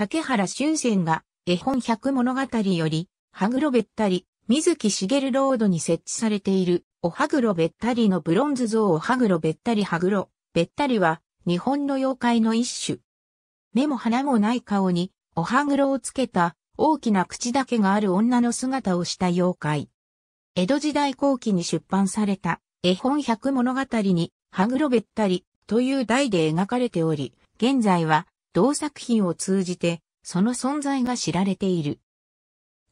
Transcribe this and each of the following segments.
竹原俊仙が絵本百物語より、はぐろべったり、水木しげるロードに設置されている、おはぐろべったりのブロンズ像おはぐろべったりはぐろ、べったりは、日本の妖怪の一種。目も鼻もない顔に、おはぐろをつけた、大きな口だけがある女の姿をした妖怪。江戸時代後期に出版された、絵本百物語に、はぐろべったり、という題で描かれており、現在は、同作品を通じて、その存在が知られている。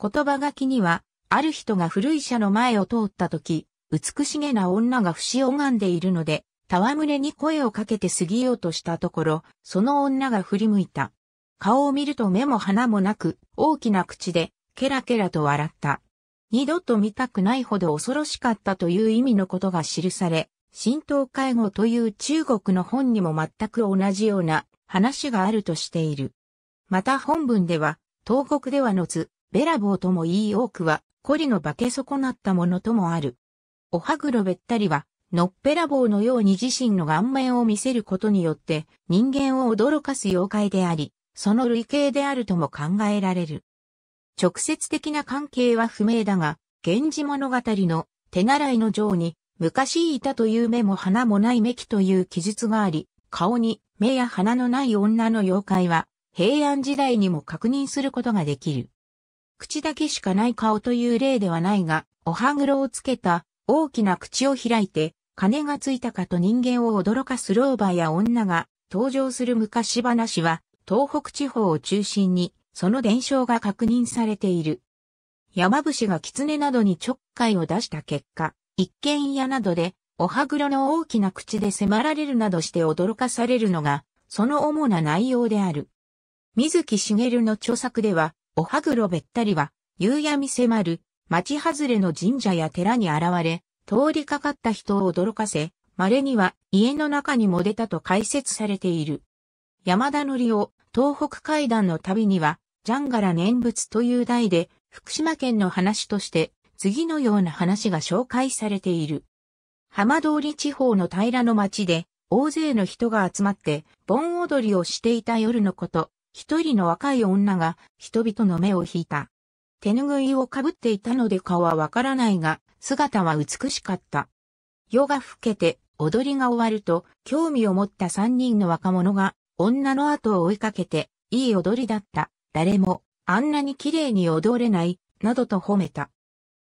言葉書きには、ある人が古い社の前を通った時、美しげな女が節を拝んでいるので、戯れに声をかけて過ぎようとしたところ、その女が振り向いた。顔を見ると目も鼻もなく、大きな口で、ケラケラと笑った。二度と見たくないほど恐ろしかったという意味のことが記され、神道介護という中国の本にも全く同じような話があるとしている。また本文では、東国ではのつ、べらぼうとも言い多くは、コりの化け損なったものともある。おはぐろべったりは、のっぺらぼうのように自身の顔面を見せることによって人間を驚かす妖怪であり、その類型であるとも考えられる。直接的な関係は不明だが、源氏物語の手習いの上に昔いたという目も鼻もない目きという記述があり、顔に目や鼻のない女の妖怪は、平安時代にも確認することができる。口だけしかない顔という例ではないが、お歯黒をつけた大きな口を開いて、金がついたかと人間を驚かす老婆や女が登場する昔話は、東北地方を中心に、その伝承が確認されている。山伏が狐などにちょっかいを出した結果、一軒家などでおはぐろの大きな口で迫られるなどして驚かされるのが、その主な内容である。水木しげるの著作では、おはぐろべったりは、夕闇迫る、町外れの神社や寺に現れ、通りかかった人を驚かせ、稀には家の中にも出たと解説されている。山田則夫、東北階段の旅には、ジャンガラ念仏という題で、福島県の話として、次のような話が紹介されている。浜通り地方の平らの町で、大勢の人が集まって、盆踊りをしていた夜のこと、一人の若い女が人々の目を引いた。手ぬぐいをかぶっていたので顔はわからないが、姿は美しかった。夜が更けて踊りが終わると、興味を持った三人の若者が、女の後を追いかけて、いい踊りだった。誰も、あんなに綺麗に踊れない、などと褒めた。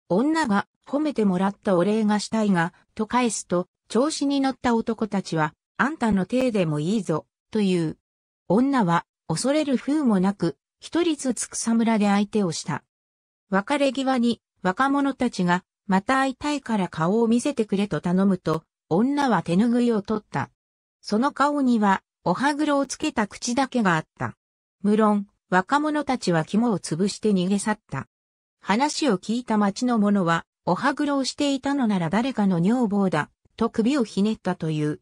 女が褒めてもらったお礼がしたいが、と返すと、調子に乗った男たちは、あんたの手でもいいぞ、という。女は、恐れる風もなく、一人ずつ草むらで相手をした。別れ際に、若者たちが、また会いたいから顔を見せてくれと頼むと、女は手拭いを取った。その顔には、お歯黒をつけた口だけがあった。無論、若者たちは肝を潰して逃げ去った。話を聞いた町の者は、おはぐろをしていたのなら誰かの女房だ、と首をひねったという。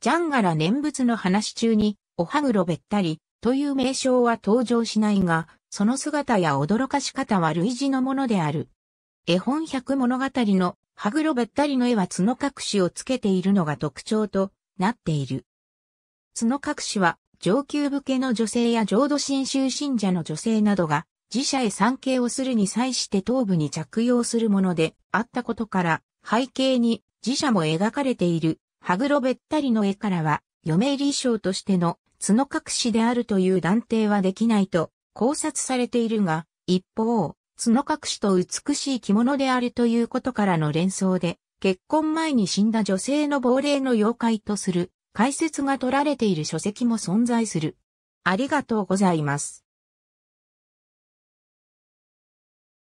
ジャンガラ念仏の話中に、おはぐろべったり、という名称は登場しないが、その姿や驚かし方は類似のものである。絵本百物語の、はぐろべったりの絵は角隠しをつけているのが特徴となっている。角隠しは、上級武家の女性や浄土真宗信者の女性などが自社へ参詣をするに際して頭部に着用するものであったことから、背景に自社も描かれている、グ黒べったりの絵からは、嫁入り衣装としての角隠しであるという断定はできないと考察されているが、一方、角隠しと美しい着物であるということからの連想で、結婚前に死んだ女性の亡霊の妖怪とする解説が取られている書籍も存在する。ありがとうございます。